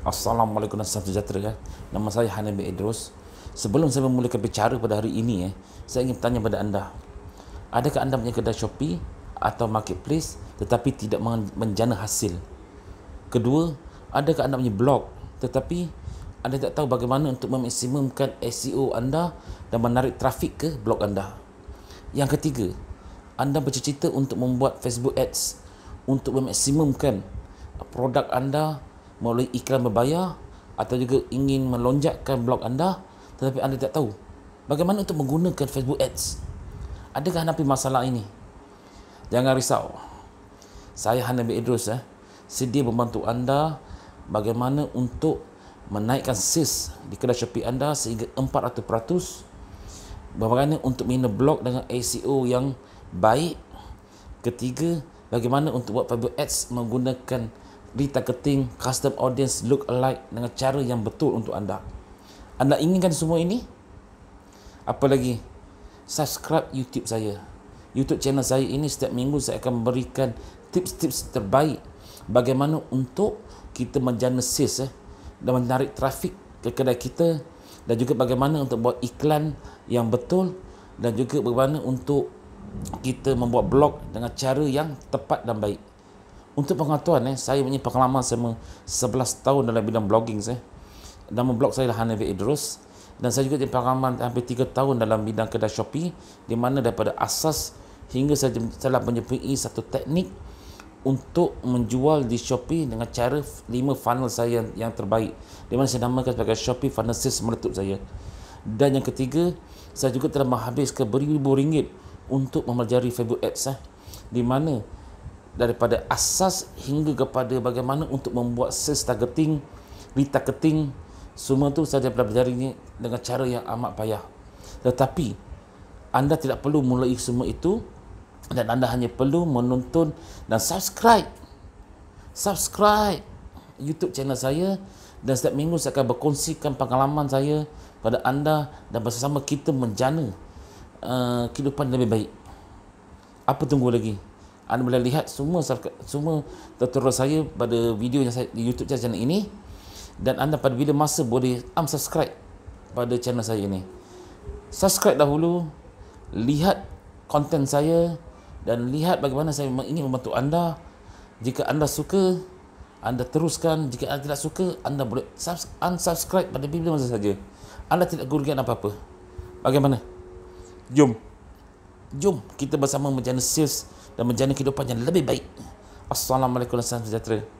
Assalamualaikum dan salam sejahtera ya. Nama saya Hanif bin Idrus. Sebelum saya memulakan bicara pada hari ini ya, saya ingin bertanya kepada anda. Adakah anda punya kedai Shopee atau marketplace tetapi tidak menjana hasil? Kedua, adakah anda punya blog tetapi anda tidak tahu bagaimana untuk memaksimumkan SEO anda dan menarik trafik ke blog anda? Yang ketiga, anda bercita untuk membuat Facebook Ads untuk memaksimumkan produk anda melalui iklan berbayar atau juga ingin melonjakkan blog anda tetapi anda tidak tahu bagaimana untuk menggunakan Facebook Ads. Adakah hadapi masalah ini? Jangan risau. Saya Hanabi Idrus eh, sedia membantu anda bagaimana untuk menaikkan sales di kedai Shopee anda sehingga 400% bagaimana untuk membina blog dengan ACO yang baik ketiga bagaimana untuk buat Facebook Ads menggunakan Facebook retargeting custom audience look alike dengan cara yang betul untuk anda. Anda inginkan semua ini? Apa lagi? Subscribe YouTube saya. YouTube channel saya ini setiap minggu saya akan memberikan tips-tips terbaik bagaimana untuk kita menjana sales eh, dan menarik trafik ke kedai kita dan juga bagaimana untuk buat iklan yang betul dan juga bagaimana untuk kita membuat blog dengan cara yang tepat dan baik. Untuk pengetahuan eh, saya punya pengalaman selama 11 tahun dalam bidang blogging saya. Eh. Nama blog saya lah, Hanif Idrus dan saya juga punya pengalaman hampir 3 tahun dalam bidang kedai Shopee di mana daripada asas hingga saya telah menyepui satu teknik untuk menjual di Shopee dengan cara lima funnel saya yang, terbaik di mana saya namakan sebagai Shopee funnel sales meletup saya. Dan yang ketiga, saya juga telah menghabiskan beribu-ribu ringgit untuk mempelajari Facebook Ads eh. di mana daripada asas hingga kepada bagaimana untuk membuat sales targeting, retargeting, semua tu saya dah belajar ini dengan cara yang amat payah. Tetapi anda tidak perlu mulai semua itu dan anda hanya perlu menonton dan subscribe. Subscribe YouTube channel saya dan setiap minggu saya akan berkongsikan pengalaman saya pada anda dan bersama kita menjana uh, kehidupan lebih baik. Apa tunggu lagi? anda boleh lihat semua semua tutorial saya pada video yang saya di YouTube channel ini dan anda pada bila masa boleh unsubscribe pada channel saya ini subscribe dahulu lihat konten saya dan lihat bagaimana saya ingin membantu anda jika anda suka anda teruskan jika anda tidak suka anda boleh unsubscribe pada bila masa saja anda tidak gurukan apa-apa bagaimana jom Jom kita bersama menjana sales dan menjana kehidupan yang lebih baik. Assalamualaikum warahmatullahi wabarakatuh.